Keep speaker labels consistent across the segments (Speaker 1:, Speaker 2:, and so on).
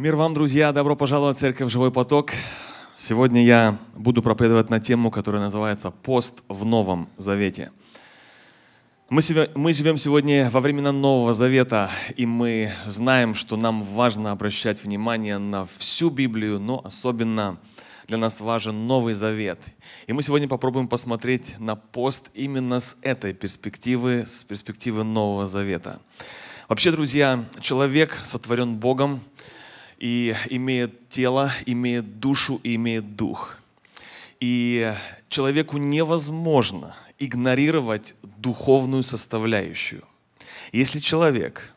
Speaker 1: Мир вам, друзья! Добро пожаловать в Церковь «Живой поток». Сегодня я буду проповедовать на тему, которая называется «Пост в Новом Завете». Мы, себе, мы живем сегодня во времена Нового Завета, и мы знаем, что нам важно обращать внимание на всю Библию, но особенно для нас важен Новый Завет. И мы сегодня попробуем посмотреть на пост именно с этой перспективы, с перспективы Нового Завета. Вообще, друзья, человек сотворен Богом, и имеет тело, имеет душу и имеет дух. И человеку невозможно игнорировать духовную составляющую. Если человек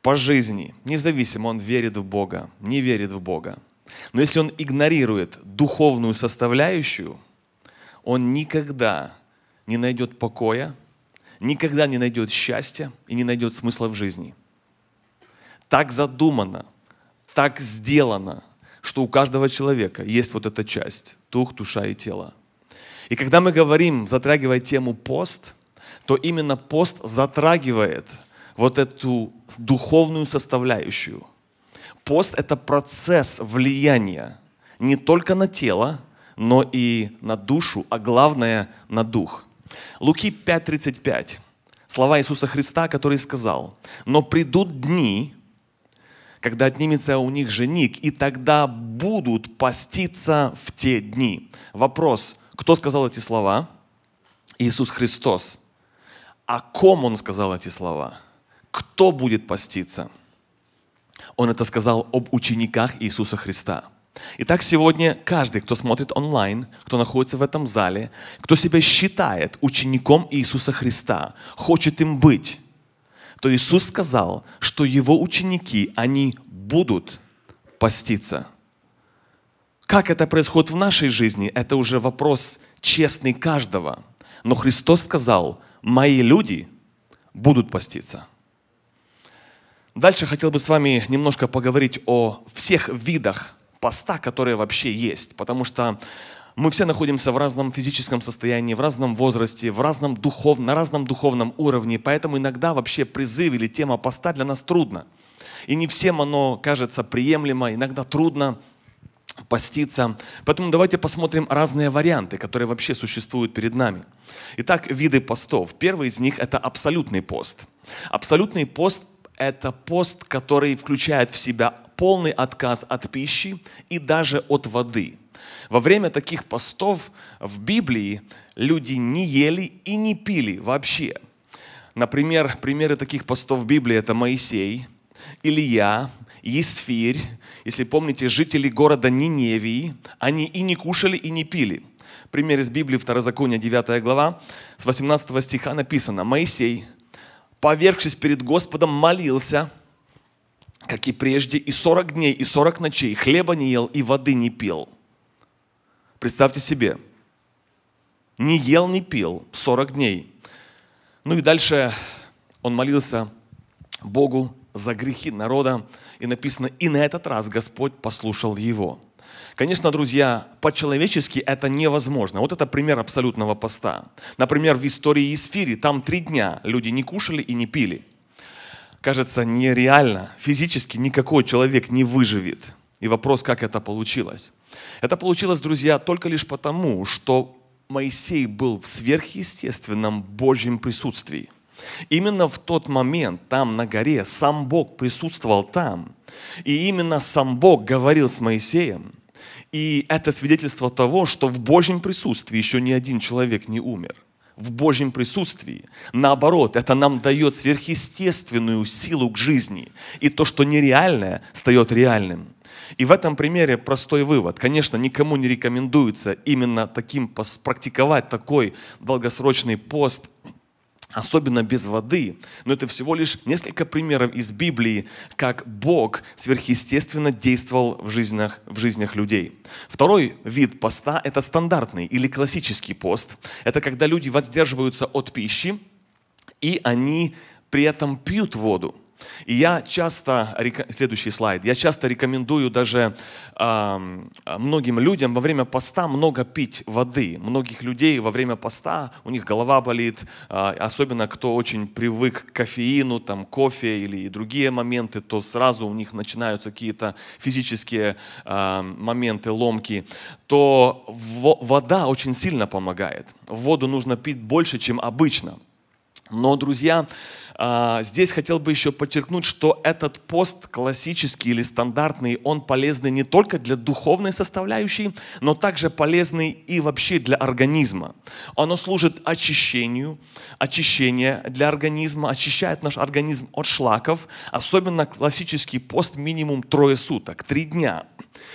Speaker 1: по жизни, независимо, он верит в Бога, не верит в Бога, но если он игнорирует духовную составляющую, он никогда не найдет покоя, никогда не найдет счастья и не найдет смысла в жизни. Так задумано – так сделано, что у каждого человека есть вот эта часть – дух, душа и тело. И когда мы говорим, затрагивая тему пост, то именно пост затрагивает вот эту духовную составляющую. Пост – это процесс влияния не только на тело, но и на душу, а главное – на дух. Луки 5.35. Слова Иисуса Христа, который сказал, «Но придут дни, когда отнимется у них жених, и тогда будут поститься в те дни. Вопрос, кто сказал эти слова? Иисус Христос. О ком Он сказал эти слова? Кто будет поститься? Он это сказал об учениках Иисуса Христа. Итак, сегодня каждый, кто смотрит онлайн, кто находится в этом зале, кто себя считает учеником Иисуса Христа, хочет им быть, то Иисус сказал, что его ученики, они будут поститься. Как это происходит в нашей жизни, это уже вопрос честный каждого. Но Христос сказал, мои люди будут поститься. Дальше хотел бы с вами немножко поговорить о всех видах поста, которые вообще есть, потому что мы все находимся в разном физическом состоянии, в разном возрасте, в разном духов, на разном духовном уровне, поэтому иногда вообще призыв или тема поста для нас трудно. И не всем оно кажется приемлемо, иногда трудно поститься. Поэтому давайте посмотрим разные варианты, которые вообще существуют перед нами. Итак, виды постов. Первый из них – это абсолютный пост. Абсолютный пост – это пост, который включает в себя полный отказ от пищи и даже от воды. Во время таких постов в Библии люди не ели и не пили вообще. Например, примеры таких постов в Библии – это Моисей, Илья, Есфирь. Если помните, жители города Ниневии, они и не кушали, и не пили. Пример из Библии, Второзакония, 9 глава, с 18 стиха написано. «Моисей, повергшись перед Господом, молился, как и прежде, и сорок дней, и сорок ночей хлеба не ел, и воды не пил». Представьте себе, не ел, не пил 40 дней. Ну и дальше он молился Богу за грехи народа, и написано, и на этот раз Господь послушал его. Конечно, друзья, по-человечески это невозможно. Вот это пример абсолютного поста. Например, в истории Исфири, там три дня люди не кушали и не пили. Кажется, нереально. Физически никакой человек не выживет. И вопрос, как это получилось. Это получилось, друзья, только лишь потому, что Моисей был в сверхъестественном Божьем присутствии. Именно в тот момент, там на горе, сам Бог присутствовал там. И именно сам Бог говорил с Моисеем. И это свидетельство того, что в Божьем присутствии еще ни один человек не умер в Божьем присутствии. Наоборот, это нам дает сверхъестественную силу к жизни. И то, что нереальное, стает реальным. И в этом примере простой вывод. Конечно, никому не рекомендуется именно таким практиковать такой долгосрочный пост, особенно без воды. Но это всего лишь несколько примеров из Библии, как Бог сверхъестественно действовал в жизнях, в жизнях людей. Второй вид поста – это стандартный или классический пост. Это когда люди воздерживаются от пищи, и они при этом пьют воду. И я часто, следующий слайд, я часто рекомендую даже э, многим людям во время поста много пить воды. Многих людей во время поста, у них голова болит, э, особенно кто очень привык к кофеину, там кофе или другие моменты, то сразу у них начинаются какие-то физические э, моменты, ломки. То вода очень сильно помогает. Воду нужно пить больше, чем обычно. Но, друзья, а, здесь хотел бы еще подчеркнуть, что этот пост классический или стандартный, он полезный не только для духовной составляющей, но также полезный и вообще для организма. Оно служит очищению, очищение для организма, очищает наш организм от шлаков, особенно классический пост минимум трое суток, три дня.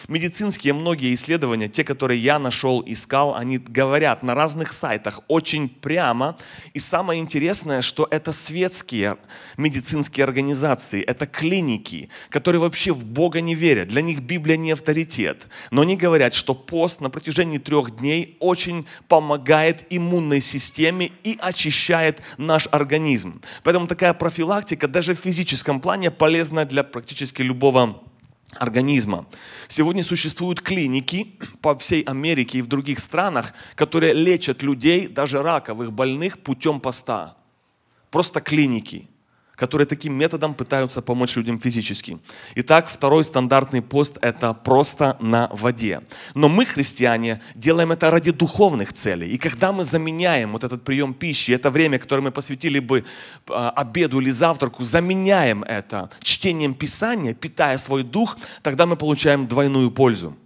Speaker 1: Медицинские многие исследования, те, которые я нашел, искал, они говорят на разных сайтах очень прямо. И самое интересное, что это светские медицинские, медицинские организации, это клиники, которые вообще в Бога не верят. Для них Библия не авторитет. Но они говорят, что пост на протяжении трех дней очень помогает иммунной системе и очищает наш организм. Поэтому такая профилактика даже в физическом плане полезна для практически любого организма. Сегодня существуют клиники по всей Америке и в других странах, которые лечат людей, даже раковых больных, путем поста. Просто клиники, которые таким методом пытаются помочь людям физически. Итак, второй стандартный пост – это просто на воде. Но мы, христиане, делаем это ради духовных целей. И когда мы заменяем вот этот прием пищи, это время, которое мы посвятили бы а, обеду или завтраку, заменяем это чтением Писания, питая свой дух, тогда мы получаем двойную пользу.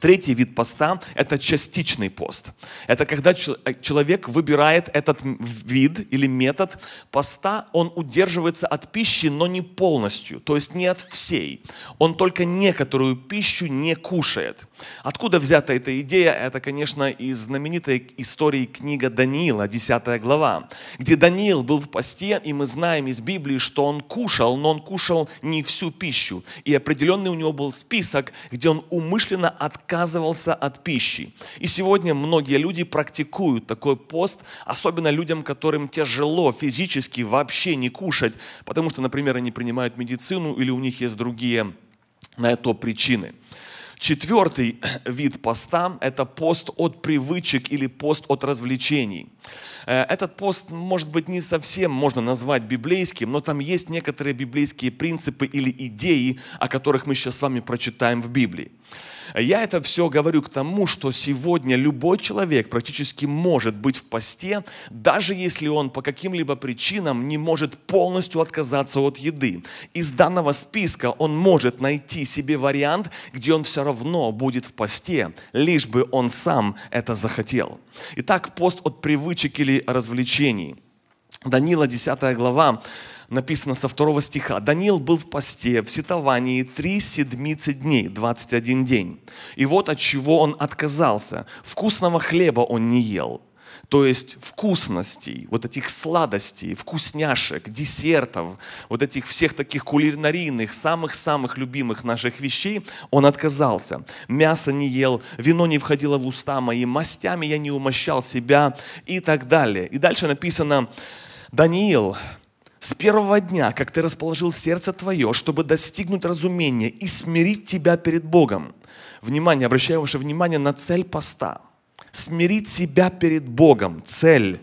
Speaker 1: Третий вид поста – это частичный пост. Это когда э, человек выбирает этот вид или метод поста, он удерживается от пищи, но не полностью, то есть не от всей. Он только некоторую пищу не кушает. Откуда взята эта идея? Это, конечно, из знаменитой истории книга Даниила, 10 глава, где Даниил был в посте, и мы знаем из Библии, что он кушал, но он кушал не всю пищу. И определенный у него был список, где он умышленно отказывался от пищи. И сегодня многие люди практикуют такой пост, особенно людям, которым тяжело физически вообще не кушать, потому что, например, они принимают медицину или у них есть другие на это причины. Четвертый вид поста – это пост от привычек или пост от развлечений. Э, этот пост, может быть, не совсем можно назвать библейским, но там есть некоторые библейские принципы или идеи, о которых мы сейчас с вами прочитаем в Библии. Я это все говорю к тому, что сегодня любой человек практически может быть в посте, даже если он по каким-либо причинам не может полностью отказаться от еды. Из данного списка он может найти себе вариант, где он все равно будет в посте, лишь бы он сам это захотел. Итак, пост от привычек или развлечений. Данила, 10 глава, написано со второго стиха. «Даниил был в посте, в сетовании три седмицы дней, 21 день. И вот от чего он отказался. Вкусного хлеба он не ел, то есть вкусностей, вот этих сладостей, вкусняшек, десертов, вот этих всех таких кулинарийных, самых-самых любимых наших вещей, он отказался. Мясо не ел, вино не входило в уста мои, мастями я не умощал себя и так далее. И дальше написано, Даниил, с первого дня, как ты расположил сердце твое, чтобы достигнуть разумения и смирить тебя перед Богом. Внимание, обращаю ваше внимание на цель поста. Смирить себя перед Богом. Цель.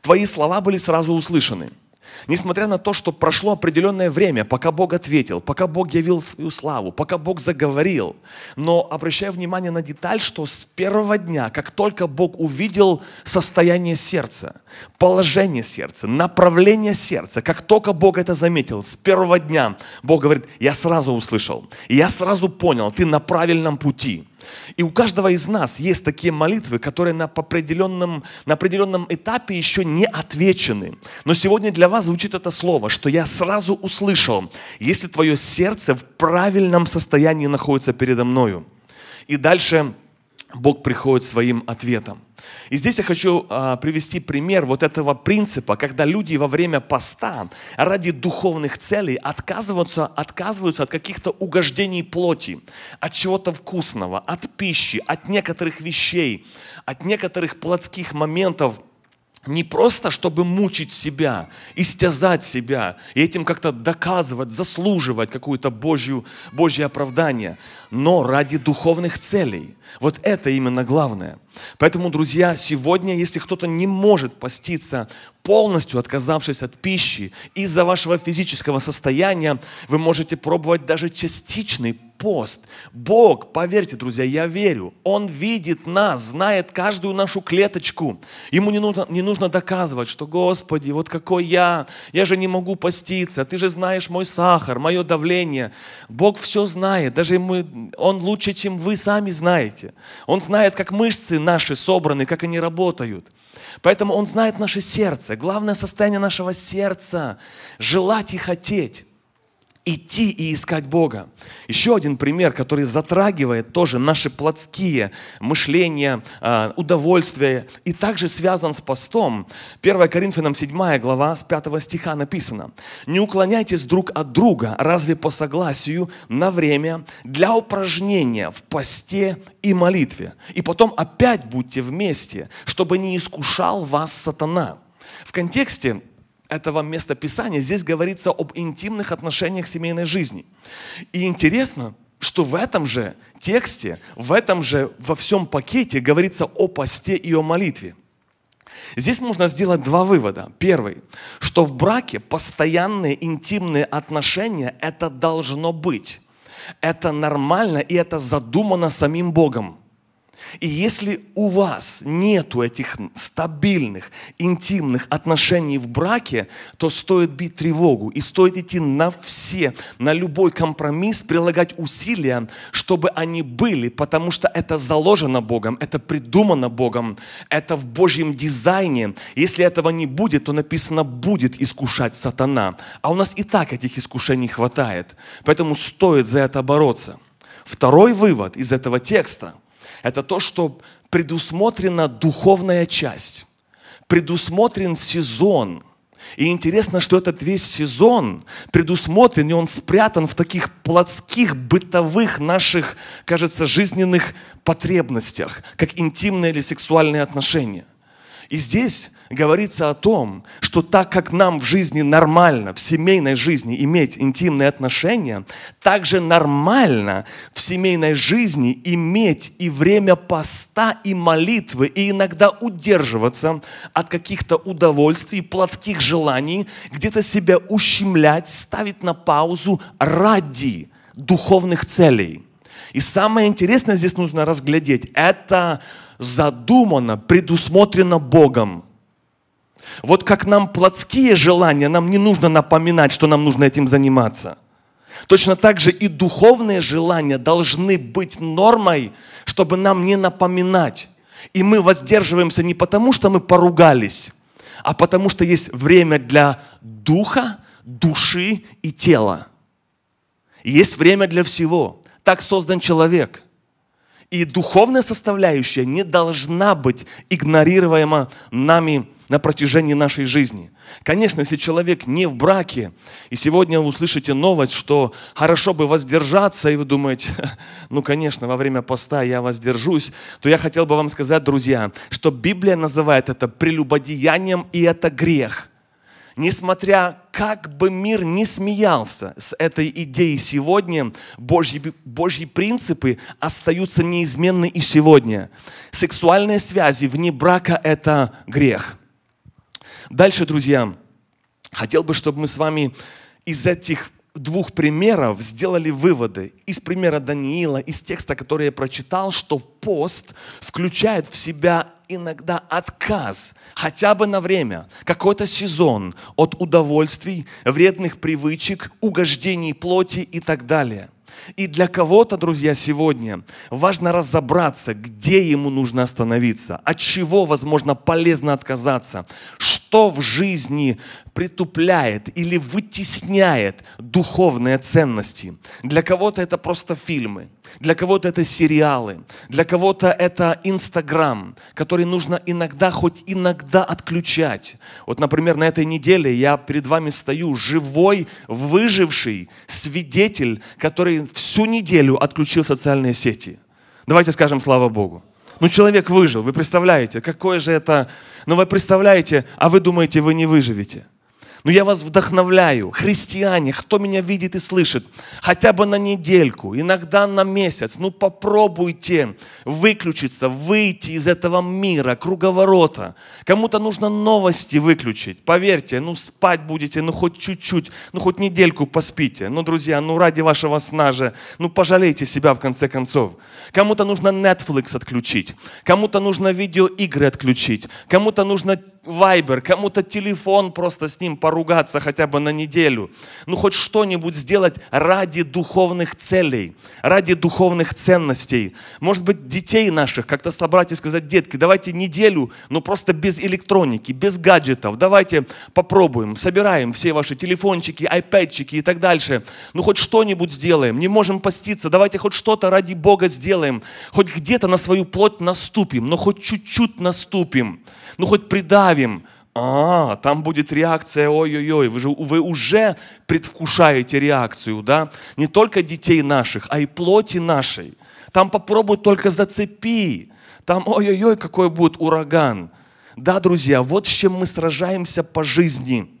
Speaker 1: Твои слова были сразу услышаны – Несмотря на то, что прошло определенное время, пока Бог ответил, пока Бог явил свою славу, пока Бог заговорил, но обращая внимание на деталь, что с первого дня, как только Бог увидел состояние сердца, положение сердца, направление сердца, как только Бог это заметил, с первого дня Бог говорит, я сразу услышал, я сразу понял, ты на правильном пути. И у каждого из нас есть такие молитвы, которые на определенном, на определенном этапе еще не отвечены. Но сегодня для вас звучит это слово, что я сразу услышал, если твое сердце в правильном состоянии находится передо мною. И дальше Бог приходит своим ответом. И здесь я хочу а, привести пример вот этого принципа, когда люди во время поста ради духовных целей отказываются, отказываются от каких-то угождений плоти, от чего-то вкусного, от пищи, от некоторых вещей, от некоторых плотских моментов, не просто, чтобы мучить себя, истязать себя и этим как-то доказывать, заслуживать какую-то Божью, Божье оправдание, но ради духовных целей. Вот это именно главное. Поэтому, друзья, сегодня, если кто-то не может поститься, полностью отказавшись от пищи из-за вашего физического состояния, вы можете пробовать даже частичный пост. Бог, поверьте, друзья, я верю, Он видит нас, знает каждую нашу клеточку. Ему не нужно, не нужно доказывать, что, Господи, вот какой я, я же не могу поститься, Ты же знаешь мой сахар, мое давление. Бог все знает, даже мы, Он лучше, чем вы сами знаете. Он знает, как мышцы наши собраны, как они работают. Поэтому Он знает наше сердце. Главное состояние нашего сердца – желать и хотеть идти и искать Бога. Еще один пример, который затрагивает тоже наши плотские мышления, а, удовольствия и также связан с постом. 1 Коринфянам 7 глава с 5 стиха написано. «Не уклоняйтесь друг от друга, разве по согласию, на время, для упражнения в посте и молитве. И потом опять будьте вместе, чтобы не искушал вас сатана». В контексте этого места Писания здесь говорится об интимных отношениях семейной жизни. И интересно, что в этом же тексте, в этом же во всем пакете говорится о посте и о молитве. Здесь можно сделать два вывода. Первый, что в браке постоянные интимные отношения – это должно быть. Это нормально и это задумано самим Богом. И если у вас нету этих стабильных, интимных отношений в браке, то стоит бить тревогу и стоит идти на все, на любой компромисс, прилагать усилия, чтобы они были, потому что это заложено Богом, это придумано Богом, это в Божьем дизайне. Если этого не будет, то написано «будет искушать сатана». А у нас и так этих искушений хватает, поэтому стоит за это бороться. Второй вывод из этого текста – это то, что предусмотрена духовная часть, предусмотрен сезон. И интересно, что этот весь сезон предусмотрен, и он спрятан в таких плотских, бытовых наших, кажется, жизненных потребностях, как интимные или сексуальные отношения. И здесь говорится о том, что так как нам в жизни нормально, в семейной жизни иметь интимные отношения, также нормально в семейной жизни иметь и время поста, и молитвы, и иногда удерживаться от каких-то удовольствий, плотских желаний, где-то себя ущемлять, ставить на паузу ради духовных целей. И самое интересное здесь нужно разглядеть, это задумано, предусмотрено Богом. Вот как нам плотские желания, нам не нужно напоминать, что нам нужно этим заниматься. Точно так же и духовные желания должны быть нормой, чтобы нам не напоминать. И мы воздерживаемся не потому, что мы поругались, а потому что есть время для духа, души и тела. Есть время для всего. Так создан человек. И духовная составляющая не должна быть игнорируема нами на протяжении нашей жизни. Конечно, если человек не в браке, и сегодня вы услышите новость, что хорошо бы воздержаться, и вы думаете, ну, конечно, во время поста я воздержусь, то я хотел бы вам сказать, друзья, что Библия называет это прелюбодеянием, и это грех – Несмотря, как бы мир не смеялся с этой идеей сегодня, Божьи, Божьи принципы остаются неизменны и сегодня. Сексуальные связи вне брака – это грех. Дальше, друзья, хотел бы, чтобы мы с вами из этих двух примеров сделали выводы из примера Даниила, из текста, который я прочитал, что пост включает в себя иногда отказ, хотя бы на время, какой-то сезон от удовольствий, вредных привычек, угождений плоти и так далее. И для кого-то, друзья, сегодня важно разобраться, где ему нужно остановиться, от чего, возможно, полезно отказаться, что что в жизни притупляет или вытесняет духовные ценности. Для кого-то это просто фильмы, для кого-то это сериалы, для кого-то это Инстаграм, который нужно иногда, хоть иногда отключать. Вот, например, на этой неделе я перед вами стою живой, выживший свидетель, который всю неделю отключил социальные сети. Давайте скажем слава Богу. Ну, человек выжил, вы представляете, какое же это... Ну, вы представляете, а вы думаете, вы не выживете. Но я вас вдохновляю, христиане, кто меня видит и слышит, хотя бы на недельку, иногда на месяц, ну попробуйте выключиться, выйти из этого мира, круговорота. Кому-то нужно новости выключить. Поверьте, ну спать будете, ну хоть чуть-чуть, ну хоть недельку поспите. Ну, друзья, ну ради вашего сна же, ну пожалейте себя в конце концов. Кому-то нужно Netflix отключить, кому-то нужно видеоигры отключить, кому-то нужно вайбер, кому-то телефон просто с ним поругаться хотя бы на неделю. Ну хоть что-нибудь сделать ради духовных целей, ради духовных ценностей. Может быть, детей наших как-то собрать и сказать, детки, давайте неделю, но ну, просто без электроники, без гаджетов. Давайте попробуем, собираем все ваши телефончики, айпэдчики и так дальше. Ну хоть что-нибудь сделаем, не можем поститься, давайте хоть что-то ради Бога сделаем. Хоть где-то на свою плоть наступим, но хоть чуть-чуть наступим, ну хоть придавим добавим, а, там будет реакция, ой-ой-ой, вы, же, вы уже предвкушаете реакцию, да? Не только детей наших, а и плоти нашей. Там попробуй только зацепи. Там, ой-ой-ой, какой будет ураган. Да, друзья, вот с чем мы сражаемся по жизни –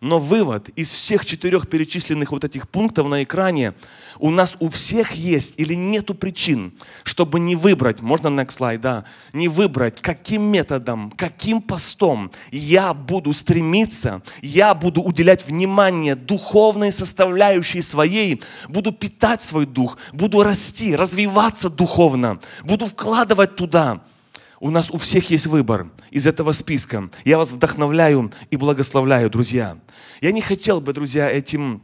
Speaker 1: но вывод из всех четырех перечисленных вот этих пунктов на экране, у нас у всех есть или нету причин, чтобы не выбрать, можно next slide, да, не выбрать, каким методом, каким постом я буду стремиться, я буду уделять внимание духовной составляющей своей, буду питать свой дух, буду расти, развиваться духовно, буду вкладывать туда. У нас у всех есть выбор из этого списка. Я вас вдохновляю и благословляю, друзья. Я не хотел бы, друзья, этим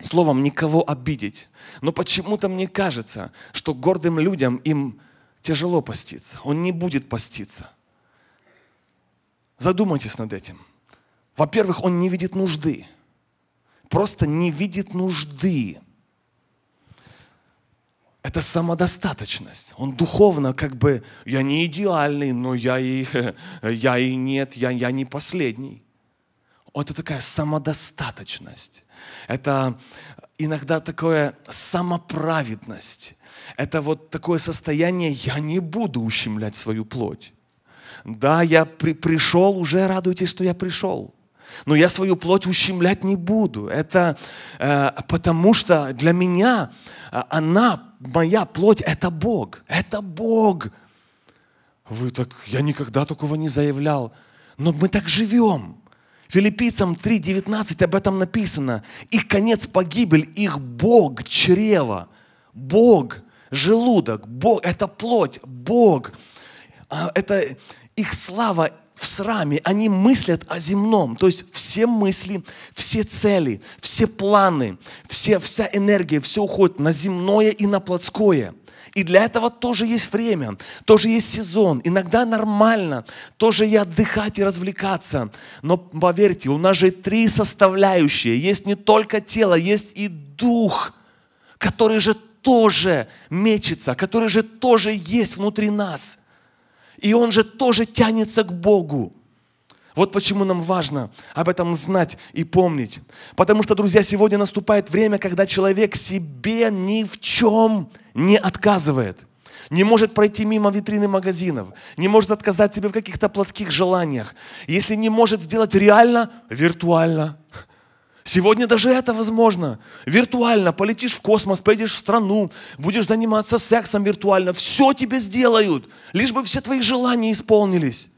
Speaker 1: словом никого обидеть. Но почему-то мне кажется, что гордым людям им тяжело поститься. Он не будет поститься. Задумайтесь над этим. Во-первых, он не видит нужды. Просто не видит нужды это самодостаточность. Он духовно как бы, я не идеальный, но я и, я и нет, я, я не последний. Вот это такая самодостаточность. Это иногда такое самоправедность. Это вот такое состояние, я не буду ущемлять свою плоть. Да, я при, пришел, уже радуйтесь, что я пришел но я свою плоть ущемлять не буду. Это э, потому что для меня э, она, моя плоть, это Бог. Это Бог. Вы так, я никогда такого не заявлял. Но мы так живем. Филиппийцам 3.19 об этом написано. Их конец погибель, их Бог, чрево, Бог, желудок, Бог, это плоть, Бог. А, это их слава, в сраме, они мыслят о земном. То есть все мысли, все цели, все планы, все, вся энергия, все уходит на земное и на плотское. И для этого тоже есть время, тоже есть сезон. Иногда нормально тоже и отдыхать, и развлекаться. Но поверьте, у нас же три составляющие. Есть не только тело, есть и дух, который же тоже мечется, который же тоже есть внутри нас – и он же тоже тянется к Богу. Вот почему нам важно об этом знать и помнить. Потому что, друзья, сегодня наступает время, когда человек себе ни в чем не отказывает. Не может пройти мимо витрины магазинов, не может отказать себе в каких-то плотских желаниях. Если не может сделать реально, виртуально – Сегодня даже это возможно. Виртуально полетишь в космос, поедешь в страну, будешь заниматься сексом виртуально. Все тебе сделают, лишь бы все твои желания исполнились.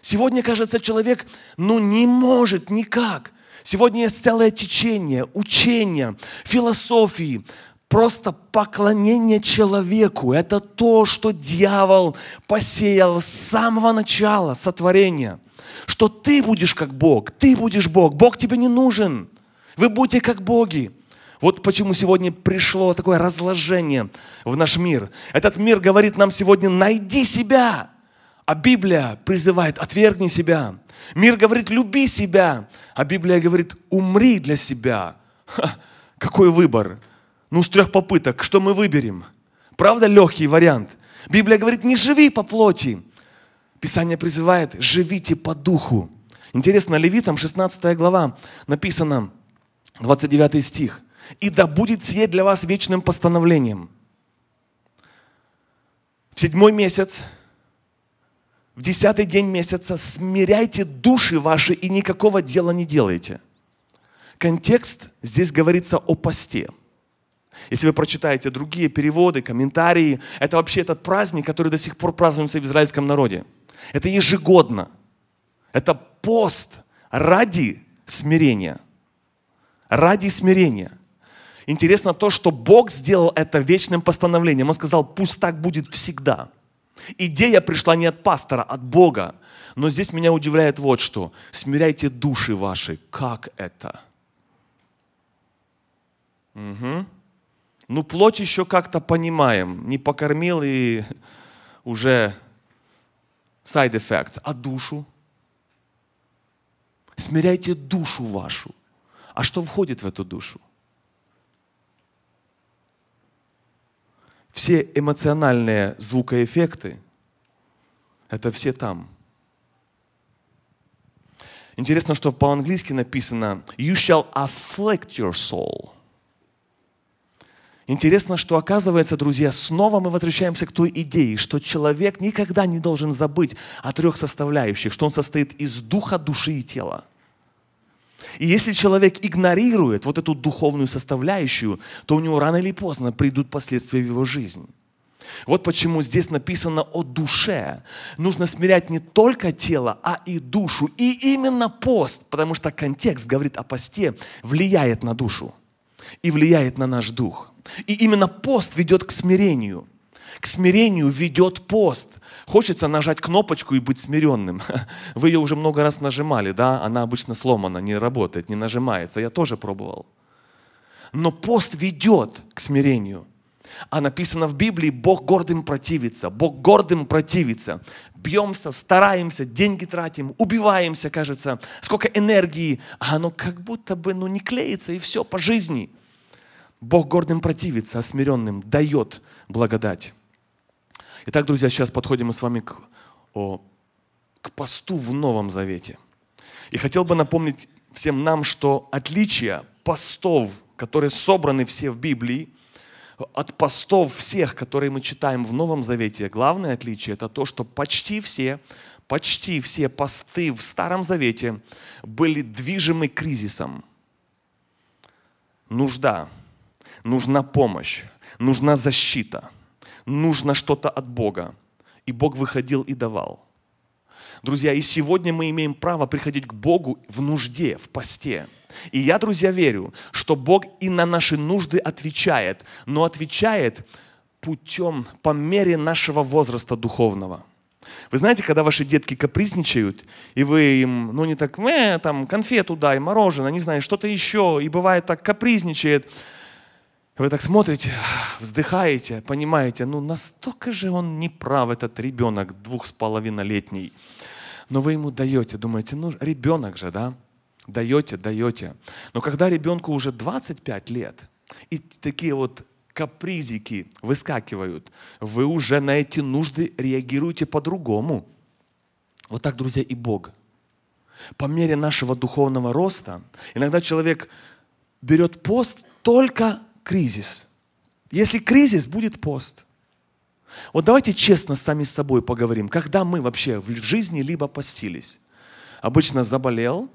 Speaker 1: Сегодня, кажется, человек, ну, не может никак. Сегодня есть целое течение, учение, философии, Просто поклонение человеку – это то, что дьявол посеял с самого начала сотворения. Что ты будешь как Бог, ты будешь Бог, Бог тебе не нужен. Вы будете как боги. Вот почему сегодня пришло такое разложение в наш мир. Этот мир говорит нам сегодня, найди себя. А Библия призывает, отвергни себя. Мир говорит, люби себя. А Библия говорит, умри для себя. Ха, какой выбор? Ну, с трех попыток, что мы выберем? Правда, легкий вариант? Библия говорит, не живи по плоти. Писание призывает, живите по духу. Интересно, Левитам 16 глава написано, 29 стих. «И да будет сие для вас вечным постановлением». В седьмой месяц, в десятый день месяца смиряйте души ваши и никакого дела не делайте. Контекст здесь говорится о посте. Если вы прочитаете другие переводы, комментарии, это вообще этот праздник, который до сих пор празднуется в израильском народе. Это ежегодно. Это пост ради смирения – Ради смирения. Интересно то, что Бог сделал это вечным постановлением. Он сказал, пусть так будет всегда. Идея пришла не от пастора, а от Бога. Но здесь меня удивляет вот что. Смиряйте души ваши. Как это? Угу. Ну, плоть еще как-то понимаем. Не покормил и уже side effects. А душу? Смиряйте душу вашу. А что входит в эту душу? Все эмоциональные звукоэффекты, это все там. Интересно, что по-английски написано «You shall afflict your soul». Интересно, что оказывается, друзья, снова мы возвращаемся к той идее, что человек никогда не должен забыть о трех составляющих, что он состоит из духа, души и тела – и если человек игнорирует вот эту духовную составляющую, то у него рано или поздно придут последствия в его жизнь. Вот почему здесь написано о душе. Нужно смирять не только тело, а и душу. И именно пост, потому что контекст говорит о посте, влияет на душу и влияет на наш дух. И именно пост ведет к смирению. К смирению ведет пост. Хочется нажать кнопочку и быть смиренным. Вы ее уже много раз нажимали, да? Она обычно сломана, не работает, не нажимается. Я тоже пробовал. Но пост ведет к смирению. А написано в Библии, Бог гордым противится, Бог гордым противится. Бьемся, стараемся, деньги тратим, убиваемся, кажется, сколько энергии, а оно как будто бы ну, не клеится, и все по жизни. Бог гордым противится, а смиренным дает благодать. Итак, друзья, сейчас подходим мы с вами к, о, к посту в Новом Завете. И хотел бы напомнить всем нам, что отличие постов, которые собраны все в Библии, от постов всех, которые мы читаем в Новом Завете, главное отличие это то, что почти все, почти все посты в Старом Завете были движимы кризисом. Нужда, нужна помощь, нужна защита – нужно что-то от Бога. И Бог выходил и давал. Друзья, и сегодня мы имеем право приходить к Богу в нужде, в посте. И я, друзья, верю, что Бог и на наши нужды отвечает, но отвечает путем, по мере нашего возраста духовного. Вы знаете, когда ваши детки капризничают, и вы им, ну не так, э, там, конфету дай, мороженое, не знаю, что-то еще, и бывает так капризничает – вы так смотрите, вздыхаете, понимаете, ну настолько же он не прав, этот ребенок двух с половиной летний, Но вы ему даете, думаете, ну ребенок же, да? Даете, даете. Но когда ребенку уже 25 лет, и такие вот капризики выскакивают, вы уже на эти нужды реагируете по-другому. Вот так, друзья, и Бог. По мере нашего духовного роста, иногда человек берет пост только кризис. Если кризис, будет пост. Вот давайте честно сами с собой поговорим, когда мы вообще в жизни либо постились. Обычно заболел,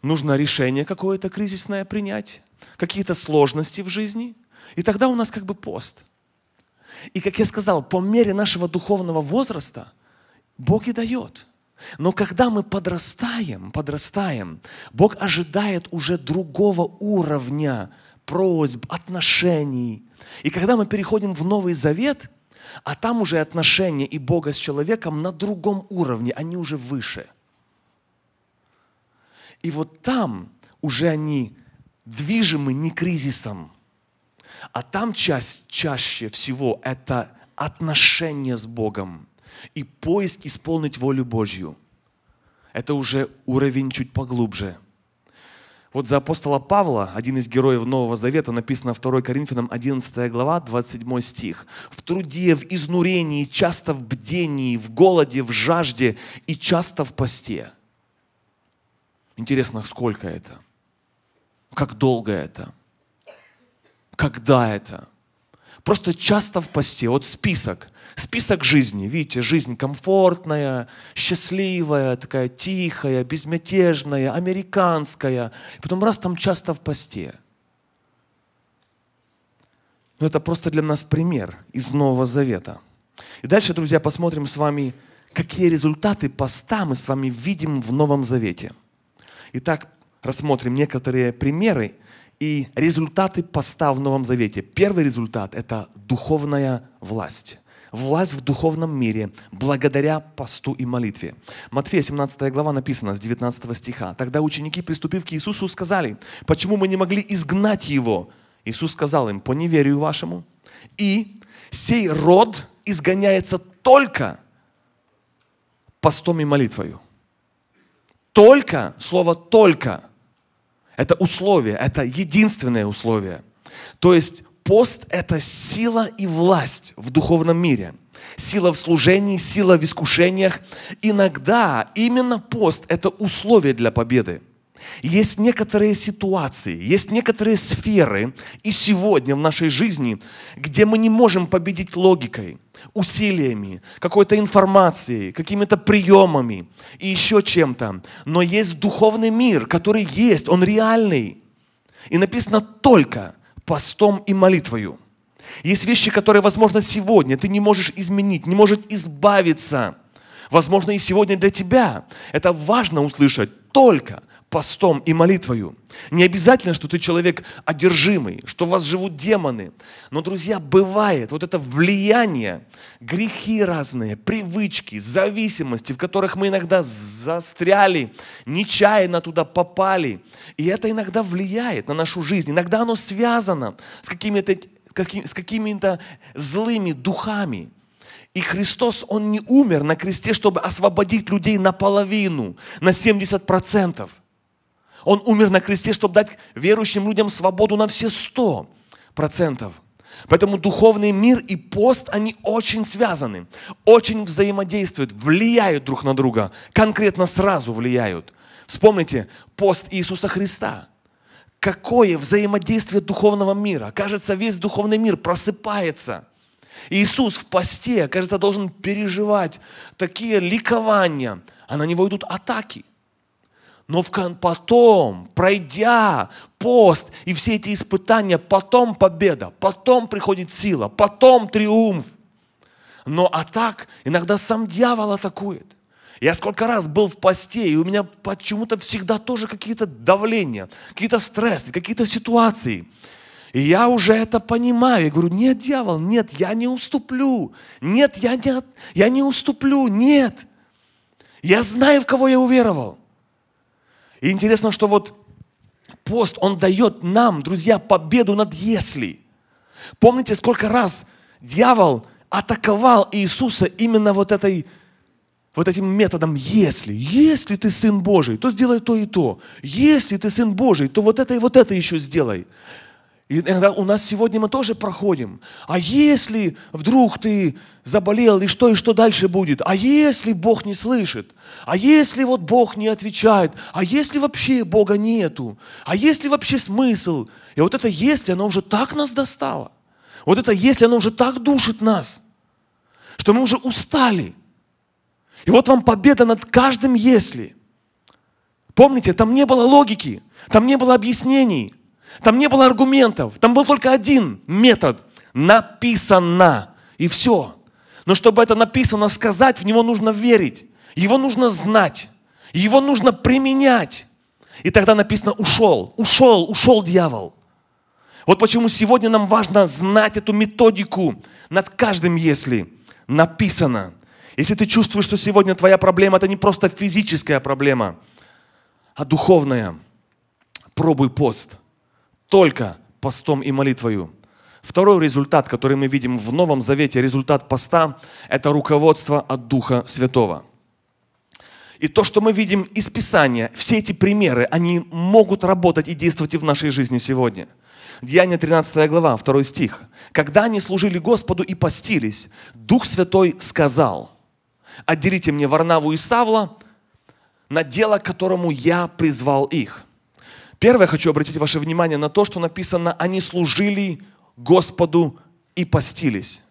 Speaker 1: нужно решение какое-то кризисное принять, какие-то сложности в жизни, и тогда у нас как бы пост. И, как я сказал, по мере нашего духовного возраста Бог и дает – но когда мы подрастаем, подрастаем, Бог ожидает уже другого уровня просьб, отношений. И когда мы переходим в Новый Завет, а там уже отношения и Бога с человеком на другом уровне, они уже выше. И вот там уже они движимы не кризисом, а там часть, чаще всего это отношения с Богом и поиск исполнить волю Божью. Это уже уровень чуть поглубже – вот за апостола Павла, один из героев Нового Завета, написано 2 Коринфянам 11 глава, 27 стих. «В труде, в изнурении, часто в бдении, в голоде, в жажде и часто в посте». Интересно, сколько это? Как долго это? Когда это? Просто часто в посте. Вот список. Список жизни. Видите, жизнь комфортная, счастливая, такая тихая, безмятежная, американская. И потом раз там часто в посте. Но ну, это просто для нас пример из Нового Завета. И дальше, друзья, посмотрим с вами, какие результаты поста мы с вами видим в Новом Завете. Итак, рассмотрим некоторые примеры и результаты поста в Новом Завете. Первый результат – это духовная власть власть в духовном мире благодаря посту и молитве. Матфея 17 глава написана с 19 стиха. Тогда ученики, приступив к Иисусу, сказали, почему мы не могли изгнать его? Иисус сказал им, по неверию вашему. И сей род изгоняется только постом и молитвою. Только, слово «только» – это условие, это единственное условие. То есть Пост – это сила и власть в духовном мире. Сила в служении, сила в искушениях. Иногда именно пост – это условие для победы. Есть некоторые ситуации, есть некоторые сферы и сегодня в нашей жизни, где мы не можем победить логикой, усилиями, какой-то информацией, какими-то приемами и еще чем-то. Но есть духовный мир, который есть, он реальный. И написано только постом и молитвою. Есть вещи, которые, возможно, сегодня ты не можешь изменить, не можешь избавиться. Возможно, и сегодня для тебя. Это важно услышать только – постом и молитвою. Не обязательно, что ты человек одержимый, что в вас живут демоны. Но, друзья, бывает вот это влияние, грехи разные, привычки, зависимости, в которых мы иногда застряли, нечаянно туда попали. И это иногда влияет на нашу жизнь. Иногда оно связано с какими-то с какими-то злыми духами. И Христос, Он не умер на кресте, чтобы освободить людей наполовину, на 70%. Он умер на кресте, чтобы дать верующим людям свободу на все сто процентов. Поэтому духовный мир и пост, они очень связаны, очень взаимодействуют, влияют друг на друга, конкретно сразу влияют. Вспомните пост Иисуса Христа. Какое взаимодействие духовного мира? Кажется, весь духовный мир просыпается – Иисус в посте, кажется, должен переживать такие ликования, а на него идут атаки – но в, потом, пройдя пост и все эти испытания, потом победа, потом приходит сила, потом триумф. Но а так иногда сам дьявол атакует. Я сколько раз был в посте, и у меня почему-то всегда тоже какие-то давления, какие-то стрессы, какие-то ситуации. И я уже это понимаю. Я говорю, нет, дьявол, нет, я не уступлю. Нет, я не, я не уступлю, нет. Я знаю, в кого я уверовал. И интересно, что вот пост, он дает нам, друзья, победу над «если». Помните, сколько раз дьявол атаковал Иисуса именно вот, этой, вот этим методом «если». «Если ты Сын Божий, то сделай то и то. Если ты Сын Божий, то вот это и вот это еще сделай». И иногда у нас сегодня мы тоже проходим. А если вдруг ты заболел, и что, и что дальше будет? А если Бог не слышит? А если вот Бог не отвечает? А если вообще Бога нету? А если вообще смысл? И вот это «если» оно уже так нас достало. Вот это «если» оно уже так душит нас, что мы уже устали. И вот вам победа над каждым «если». Помните, там не было логики, там не было объяснений, там не было аргументов, там был только один метод. Написано. И все. Но чтобы это написано сказать, в него нужно верить. Его нужно знать. Его нужно применять. И тогда написано «ушел», «ушел», «ушел дьявол». Вот почему сегодня нам важно знать эту методику над каждым, если написано. Если ты чувствуешь, что сегодня твоя проблема – это не просто физическая проблема, а духовная, пробуй пост – только постом и молитвою. Второй результат, который мы видим в Новом Завете, результат поста, это руководство от Духа Святого. И то, что мы видим из Писания, все эти примеры, они могут работать и действовать и в нашей жизни сегодня. Деяние 13 глава, 2 стих. «Когда они служили Господу и постились, Дух Святой сказал, «Отделите мне Варнаву и Савла на дело, которому я призвал их». Первое, хочу обратить ваше внимание на то, что написано, они служили Господу и постились.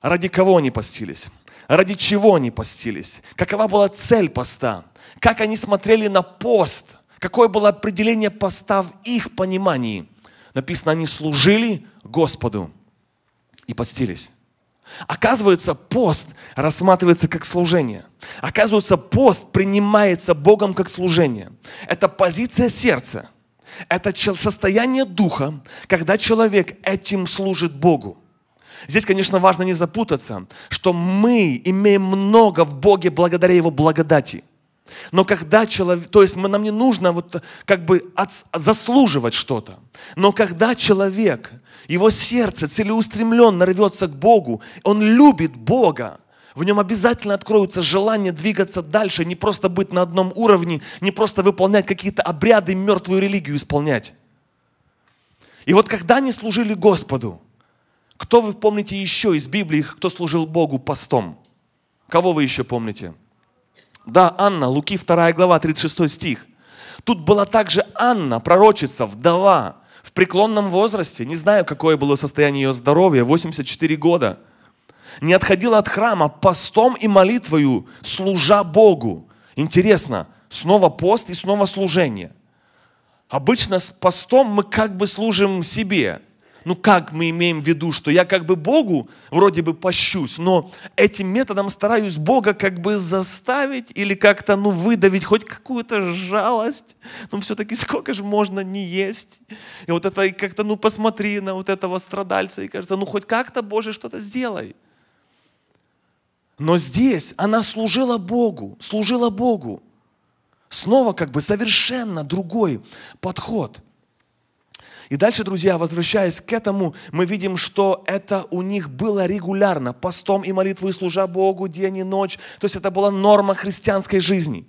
Speaker 1: Ради кого они постились? Ради чего они постились? Какова была цель поста? Как они смотрели на пост? Какое было определение поста в их понимании? Написано, они служили Господу и постились. Оказывается, пост рассматривается как служение. Оказывается, пост принимается Богом как служение. Это позиция сердца. Это состояние духа, когда человек этим служит Богу. Здесь, конечно, важно не запутаться, что мы имеем много в Боге благодаря Его благодати. Но когда человек, то есть нам не нужно вот как бы от, заслуживать что-то, но когда человек его сердце целеустремленно рвется к Богу. Он любит Бога. В нем обязательно откроются желание двигаться дальше, не просто быть на одном уровне, не просто выполнять какие-то обряды, мертвую религию исполнять. И вот когда они служили Господу, кто вы помните еще из Библии, кто служил Богу постом? Кого вы еще помните? Да, Анна, Луки 2 глава, 36 стих. Тут была также Анна, пророчица, вдова, в преклонном возрасте, не знаю, какое было состояние ее здоровья, 84 года, не отходила от храма постом и молитвою, служа Богу. Интересно, снова пост и снова служение. Обычно с постом мы как бы служим себе, ну как мы имеем в виду, что я как бы Богу вроде бы пощусь, но этим методом стараюсь Бога как бы заставить или как-то, ну, выдавить хоть какую-то жалость. Ну, все-таки сколько же можно не есть? И вот это и как-то, ну, посмотри на вот этого страдальца и кажется, ну, хоть как-то, Боже, что-то сделай. Но здесь она служила Богу, служила Богу. Снова как бы совершенно другой подход – и дальше, друзья, возвращаясь к этому, мы видим, что это у них было регулярно, постом и молитвой, служа Богу день и ночь. То есть это была норма христианской жизни.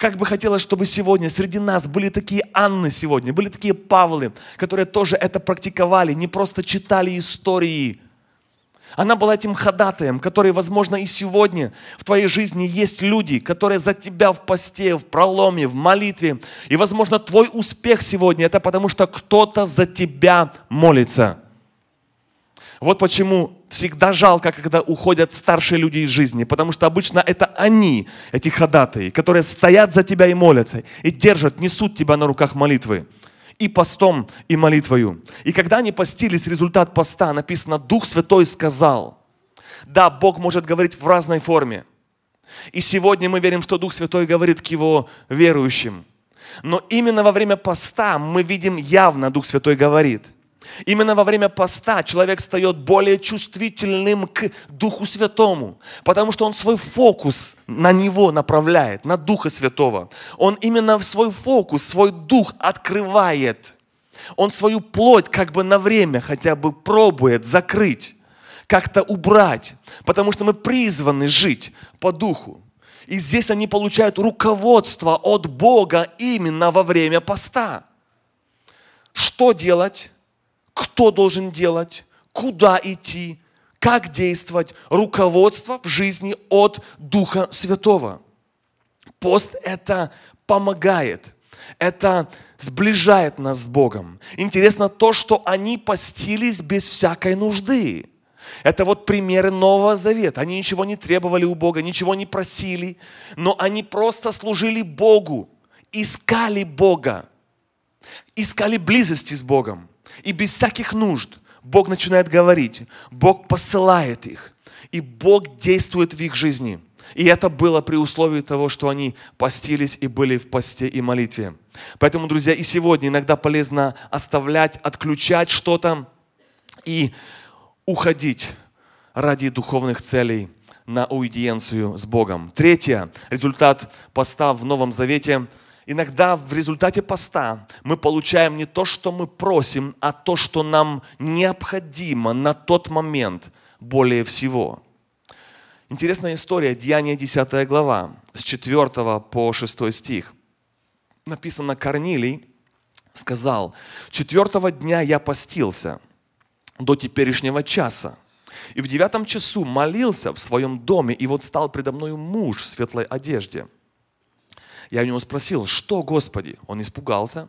Speaker 1: Как бы хотелось, чтобы сегодня среди нас были такие Анны сегодня, были такие Павлы, которые тоже это практиковали, не просто читали истории, она была этим ходатаем, который, возможно, и сегодня в твоей жизни есть люди, которые за тебя в посте, в проломе, в молитве. И, возможно, твой успех сегодня – это потому, что кто-то за тебя молится. Вот почему всегда жалко, когда уходят старшие люди из жизни, потому что обычно это они, эти ходатые, которые стоят за тебя и молятся, и держат, несут тебя на руках молитвы и постом, и молитвою. И когда они постились, результат поста, написано, Дух Святой сказал. Да, Бог может говорить в разной форме. И сегодня мы верим, что Дух Святой говорит к Его верующим. Но именно во время поста мы видим явно, Дух Святой говорит – Именно во время поста человек встает более чувствительным к Духу Святому, потому что он свой фокус на него направляет, на Духа Святого. Он именно в свой фокус, свой Дух открывает. Он свою плоть как бы на время хотя бы пробует закрыть, как-то убрать, потому что мы призваны жить по Духу. И здесь они получают руководство от Бога именно во время поста. Что делать? кто должен делать, куда идти, как действовать, руководство в жизни от Духа Святого. Пост это помогает, это сближает нас с Богом. Интересно то, что они постились без всякой нужды. Это вот примеры Нового Завета. Они ничего не требовали у Бога, ничего не просили, но они просто служили Богу, искали Бога, искали близости с Богом. И без всяких нужд Бог начинает говорить, Бог посылает их, и Бог действует в их жизни. И это было при условии того, что они постились и были в посте и молитве. Поэтому, друзья, и сегодня иногда полезно оставлять, отключать что-то и уходить ради духовных целей на уидиенцию с Богом. Третье, результат поста в Новом Завете – Иногда в результате поста мы получаем не то, что мы просим, а то, что нам необходимо на тот момент более всего. Интересная история, Деяние 10 глава, с 4 по 6 стих. Написано, Корнилий сказал, «Четвертого дня я постился до теперешнего часа, и в девятом часу молился в своем доме, и вот стал предо мною муж в светлой одежде» Я у него спросил, что, Господи? Он испугался.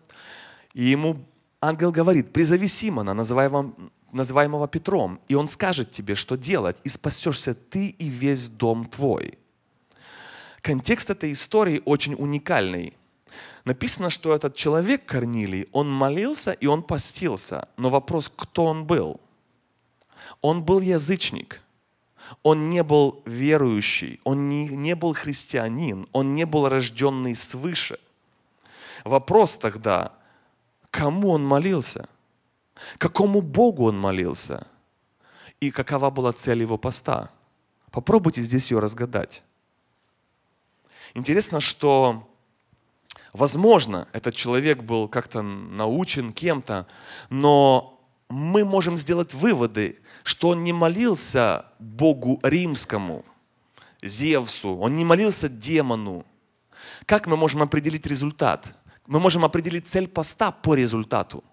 Speaker 1: И ему ангел говорит, призови Симона, называемого, называемого Петром, и он скажет тебе, что делать, и спасешься ты и весь дом твой. Контекст этой истории очень уникальный. Написано, что этот человек, Корнилий, он молился и он постился. Но вопрос, кто он был? Он был язычник – он не был верующий, он не, не был христианин, он не был рожденный свыше. Вопрос тогда, кому он молился? Какому Богу он молился? И какова была цель его поста? Попробуйте здесь ее разгадать. Интересно, что, возможно, этот человек был как-то научен кем-то, но мы можем сделать выводы что он не молился Богу римскому, Зевсу, он не молился демону. Как мы можем определить результат? Мы можем определить цель поста по результату.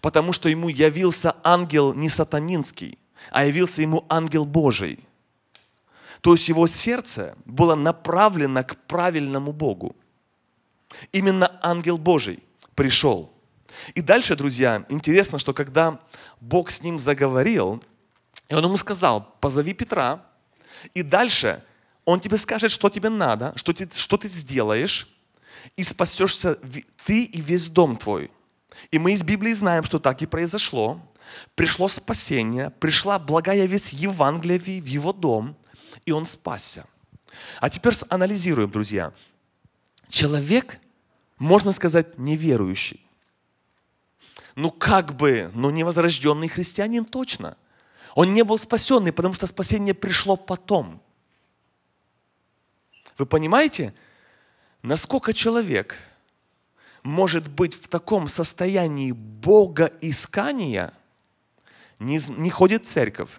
Speaker 1: Потому что ему явился ангел не сатанинский, а явился ему ангел Божий. То есть его сердце было направлено к правильному Богу. Именно ангел Божий пришел – и дальше, друзья, интересно, что когда Бог с ним заговорил, и он ему сказал, позови Петра, и дальше он тебе скажет, что тебе надо, что ты, что ты сделаешь, и спасешься ты и весь дом твой. И мы из Библии знаем, что так и произошло. Пришло спасение, пришла благая весть Евангелия в его дом, и он спасся. А теперь анализируем, друзья. Человек, можно сказать, неверующий ну как бы, ну невозрожденный христианин точно. Он не был спасенный, потому что спасение пришло потом. Вы понимаете, насколько человек может быть в таком состоянии богоискания, не, не ходит в церковь,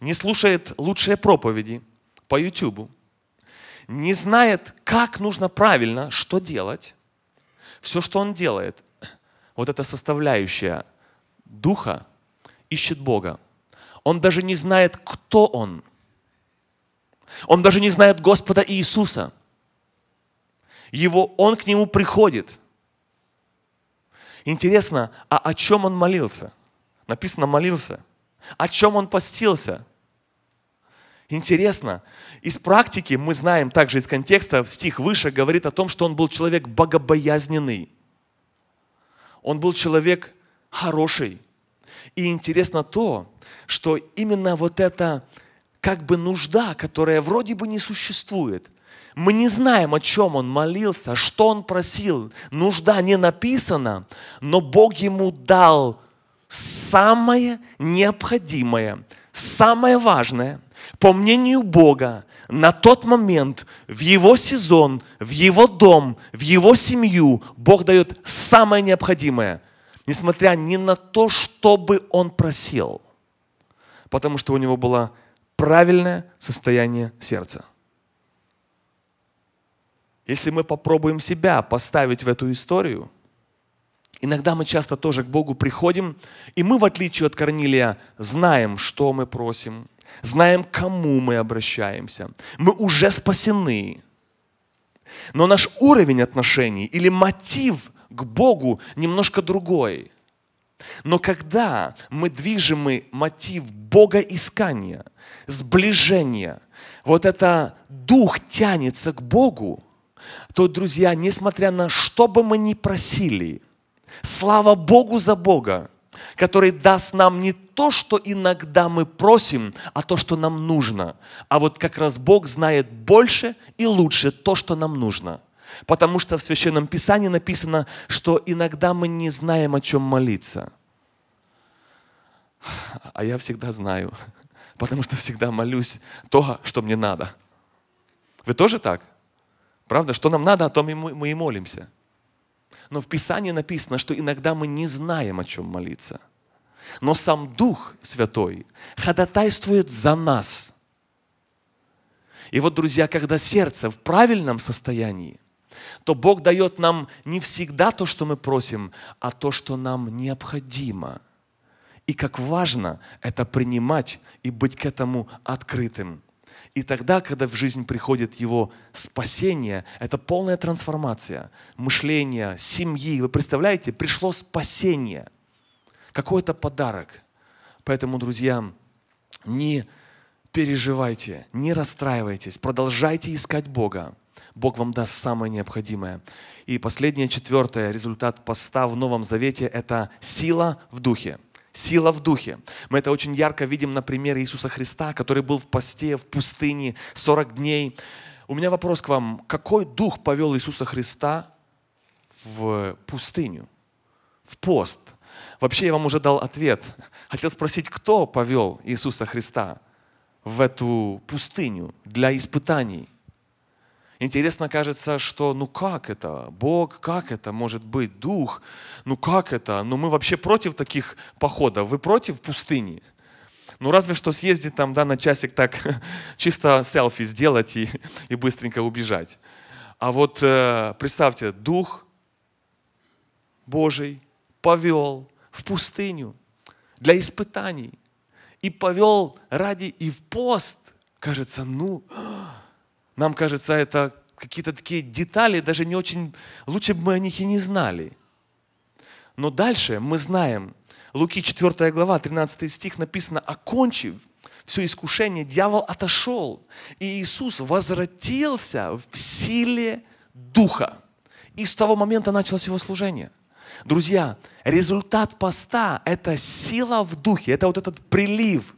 Speaker 1: не слушает лучшие проповеди по Ютубу, не знает, как нужно правильно, что делать, все, что он делает, вот эта составляющая духа, ищет Бога. Он даже не знает, кто он. Он даже не знает Господа Иисуса. Его, он к нему приходит. Интересно, а о чем он молился? Написано молился. О чем он постился? Интересно. Из практики мы знаем, также из контекста, стих выше говорит о том, что он был человек богобоязненный. Он был человек хороший. И интересно то, что именно вот эта как бы нужда, которая вроде бы не существует, мы не знаем, о чем он молился, что он просил. Нужда не написана, но Бог ему дал самое необходимое, самое важное – по мнению Бога, на тот момент, в его сезон, в его дом, в его семью Бог дает самое необходимое, несмотря ни на то, что бы он просил, потому что у него было правильное состояние сердца. Если мы попробуем себя поставить в эту историю, иногда мы часто тоже к Богу приходим, и мы, в отличие от Корнилия, знаем, что мы просим, знаем, кому мы обращаемся. Мы уже спасены. Но наш уровень отношений или мотив к Богу немножко другой. Но когда мы движимы мотив Бога искания, сближения, вот это дух тянется к Богу, то, друзья, несмотря на что бы мы ни просили, слава Богу за Бога, который даст нам не то, что иногда мы просим, а то, что нам нужно. А вот как раз Бог знает больше и лучше то, что нам нужно. Потому что в Священном Писании написано, что иногда мы не знаем, о чем молиться. А я всегда знаю, потому что всегда молюсь то, что мне надо. Вы тоже так? Правда? Что нам надо, о том и мы и молимся. Но в Писании написано, что иногда мы не знаем, о чем молиться. Но сам Дух Святой ходатайствует за нас. И вот, друзья, когда сердце в правильном состоянии, то Бог дает нам не всегда то, что мы просим, а то, что нам необходимо. И как важно это принимать и быть к этому открытым. И тогда, когда в жизнь приходит его спасение, это полная трансформация мышления, семьи. Вы представляете, пришло спасение, какой-то подарок. Поэтому, друзья, не переживайте, не расстраивайтесь, продолжайте искать Бога. Бог вам даст самое необходимое. И последнее, четвертое, результат поста в Новом Завете – это сила в Духе. Сила в духе. Мы это очень ярко видим на примере Иисуса Христа, который был в посте в пустыне 40 дней. У меня вопрос к вам. Какой дух повел Иисуса Христа в пустыню, в пост? Вообще я вам уже дал ответ. Хотел спросить, кто повел Иисуса Христа в эту пустыню для испытаний – Интересно кажется, что ну как это? Бог, как это может быть? Дух, ну как это? Ну мы вообще против таких походов. Вы против пустыни? Ну, разве что съездить там, да, на часик так чисто селфи сделать и, и быстренько убежать. А вот э, представьте, Дух Божий повел в пустыню для испытаний и повел ради и в пост. Кажется, ну, нам кажется, это какие-то такие детали, даже не очень, лучше бы мы о них и не знали. Но дальше мы знаем, Луки 4 глава, 13 стих написано, «Окончив все искушение, дьявол отошел, и Иисус возвратился в силе Духа». И с того момента началось его служение. Друзья, результат поста – это сила в Духе, это вот этот прилив,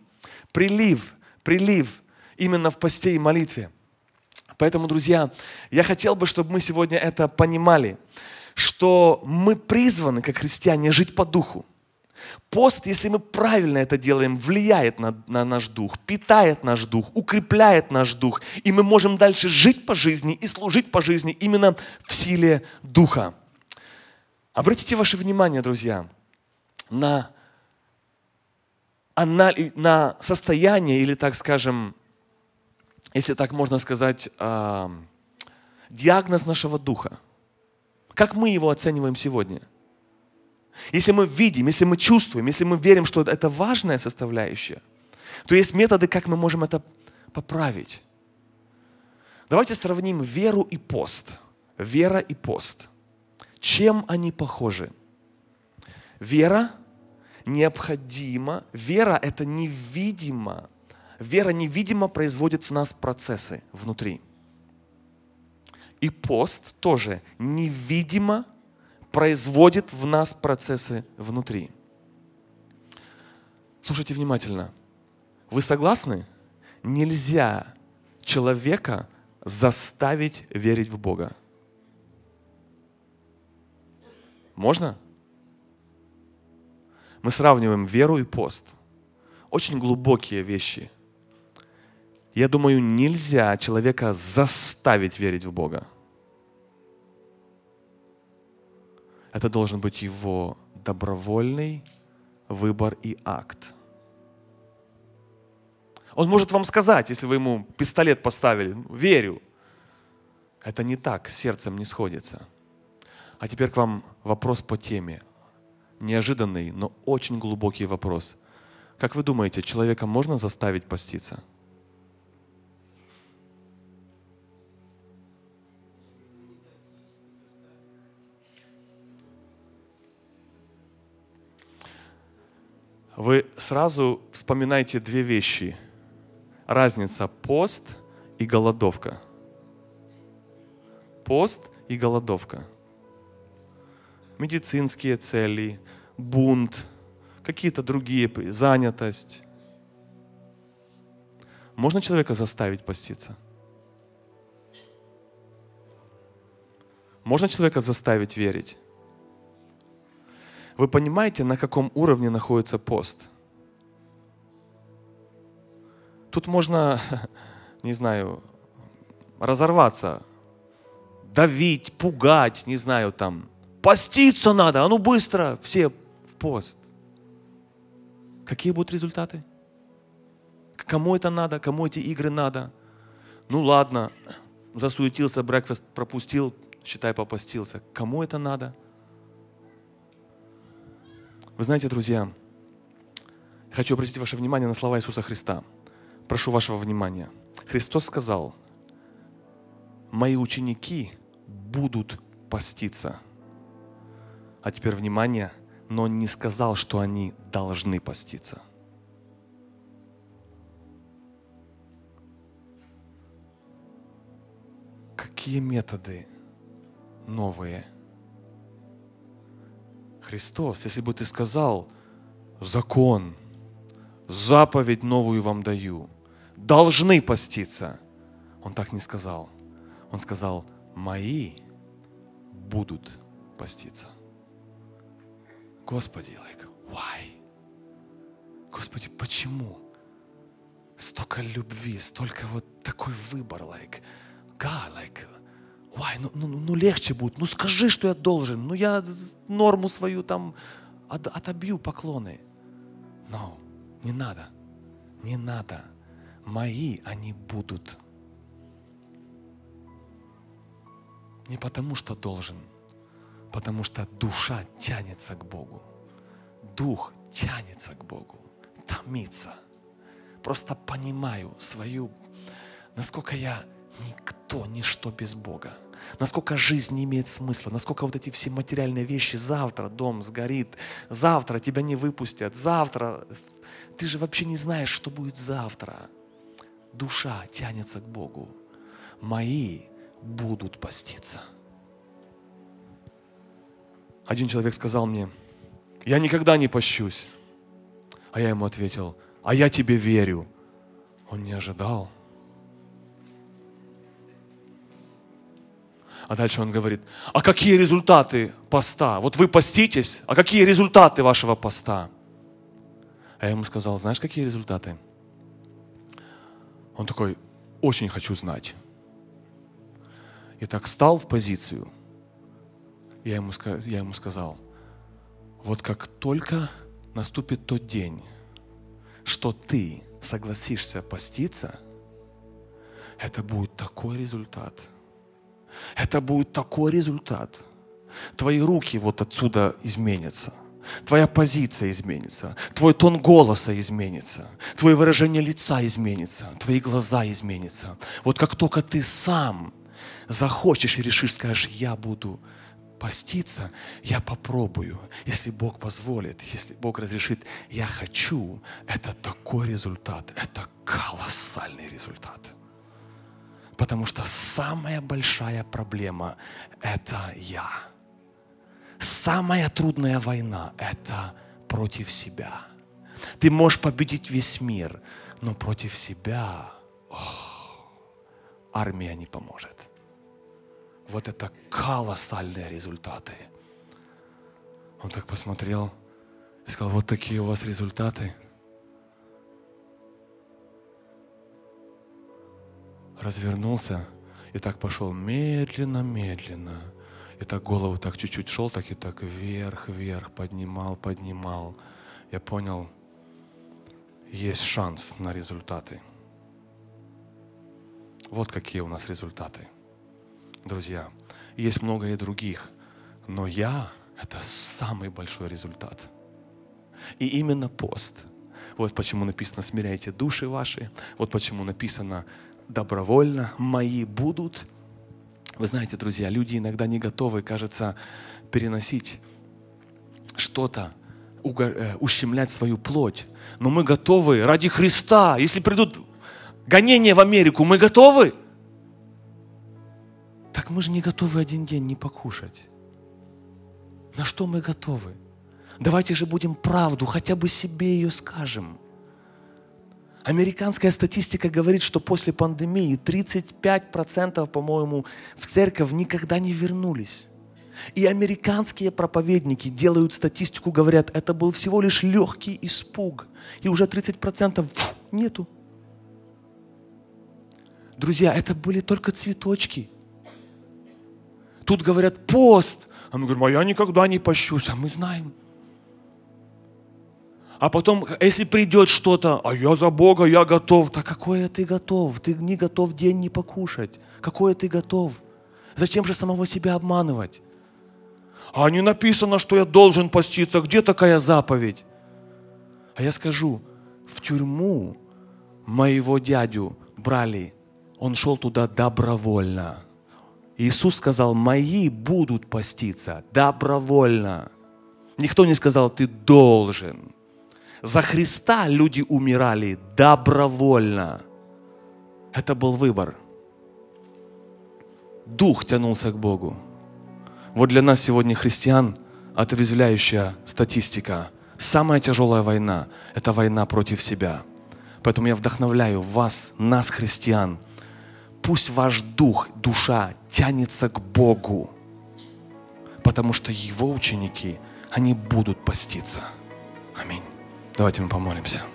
Speaker 1: прилив, прилив именно в посте и молитве – Поэтому, друзья, я хотел бы, чтобы мы сегодня это понимали, что мы призваны, как христиане, жить по духу. Пост, если мы правильно это делаем, влияет на, на наш дух, питает наш дух, укрепляет наш дух, и мы можем дальше жить по жизни и служить по жизни именно в силе духа. Обратите ваше внимание, друзья, на, на состояние или, так скажем, если так можно сказать, а, диагноз нашего духа. Как мы его оцениваем сегодня? Если мы видим, если мы чувствуем, если мы верим, что это важная составляющая, то есть методы, как мы можем это поправить. Давайте сравним веру и пост. Вера и пост. Чем они похожи? Вера необходима. Вера – это невидимо Вера невидимо производит в нас процессы внутри. И пост тоже невидимо производит в нас процессы внутри. Слушайте внимательно. Вы согласны? Нельзя человека заставить верить в Бога. Можно? Мы сравниваем веру и пост. Очень глубокие вещи – я думаю, нельзя человека заставить верить в Бога. Это должен быть его добровольный выбор и акт. Он может вам сказать, если вы ему пистолет поставили, «Ну, верю. Это не так, сердцем не сходится. А теперь к вам вопрос по теме. Неожиданный, но очень глубокий вопрос. Как вы думаете, человека можно заставить поститься? вы сразу вспоминаете две вещи. Разница пост и голодовка. Пост и голодовка. Медицинские цели, бунт, какие-то другие, занятость. Можно человека заставить поститься? Можно человека заставить верить? Вы понимаете, на каком уровне находится пост? Тут можно, не знаю, разорваться, давить, пугать, не знаю, там, поститься надо, а ну быстро, все в пост. Какие будут результаты? Кому это надо? Кому эти игры надо? Ну ладно, засуетился, брекфест пропустил, считай, попостился. Кому это надо? Вы знаете, друзья, хочу обратить ваше внимание на слова Иисуса Христа. Прошу вашего внимания. Христос сказал, «Мои ученики будут поститься». А теперь внимание, но он не сказал, что они должны поститься. Какие методы новые – Христос, если бы ты сказал, закон, заповедь новую вам даю, должны поститься. Он так не сказал. Он сказал, мои будут поститься. Господи, like, why? Господи, почему? Столько любви, столько вот такой выбор, like, God, like, Ой, ну, ну, ну легче будет, ну скажи, что я должен, ну я норму свою там от, отобью поклоны. Но не надо, не надо. Мои они будут. Не потому что должен, потому что душа тянется к Богу. Дух тянется к Богу, томится. Просто понимаю свою, насколько я никто, ничто без Бога насколько жизнь не имеет смысла, насколько вот эти все материальные вещи, завтра дом сгорит, завтра тебя не выпустят, завтра, ты же вообще не знаешь, что будет завтра. Душа тянется к Богу. Мои будут поститься. Один человек сказал мне, я никогда не пощусь. А я ему ответил, а я тебе верю. Он не ожидал, А дальше он говорит, а какие результаты поста? Вот вы поститесь, а какие результаты вашего поста? А я ему сказал, знаешь, какие результаты? Он такой, очень хочу знать. И так стал в позицию. Я ему, я ему сказал, вот как только наступит тот день, что ты согласишься поститься, это будет такой результат – это будет такой результат. Твои руки вот отсюда изменятся. Твоя позиция изменится, твой тон голоса изменится, твое выражение лица изменится, твои глаза изменятся. Вот как только ты сам захочешь и решишь, скажешь, я буду поститься, я попробую, если Бог позволит, если Бог разрешит, я хочу, это такой результат, это колоссальный результат. Потому что самая большая проблема – это я. Самая трудная война – это против себя. Ты можешь победить весь мир, но против себя ох, армия не поможет. Вот это колоссальные результаты. Он так посмотрел и сказал, вот такие у вас результаты – развернулся и так пошел медленно, медленно. И так голову так чуть-чуть шел, так и так вверх, вверх, поднимал, поднимал. Я понял, есть шанс на результаты. Вот какие у нас результаты. Друзья, есть много и других, но я – это самый большой результат. И именно пост. Вот почему написано «смиряйте души ваши», вот почему написано добровольно мои будут. Вы знаете, друзья, люди иногда не готовы, кажется, переносить что-то, э, ущемлять свою плоть. Но мы готовы ради Христа. Если придут гонения в Америку, мы готовы. Так мы же не готовы один день не покушать. На что мы готовы? Давайте же будем правду, хотя бы себе ее скажем. Американская статистика говорит, что после пандемии 35%, по-моему, в церковь никогда не вернулись. И американские проповедники делают статистику, говорят, это был всего лишь легкий испуг. И уже 30% фу, нету. Друзья, это были только цветочки. Тут говорят пост. А мы говорим, а я никогда не пощусь. А мы знаем. А потом, если придет что-то, а я за Бога, я готов. Так какое ты готов? Ты не готов день не покушать. Какое ты готов? Зачем же самого себя обманывать? А не написано, что я должен поститься. Где такая заповедь? А я скажу, в тюрьму моего дядю брали. Он шел туда добровольно. Иисус сказал, мои будут поститься добровольно. Никто не сказал, ты должен. За Христа люди умирали добровольно. Это был выбор. Дух тянулся к Богу. Вот для нас сегодня христиан отрезвляющая статистика. Самая тяжелая война – это война против себя. Поэтому я вдохновляю вас, нас, христиан. Пусть ваш дух, душа тянется к Богу, потому что Его ученики, они будут поститься. Аминь. Давайте мы помолимся.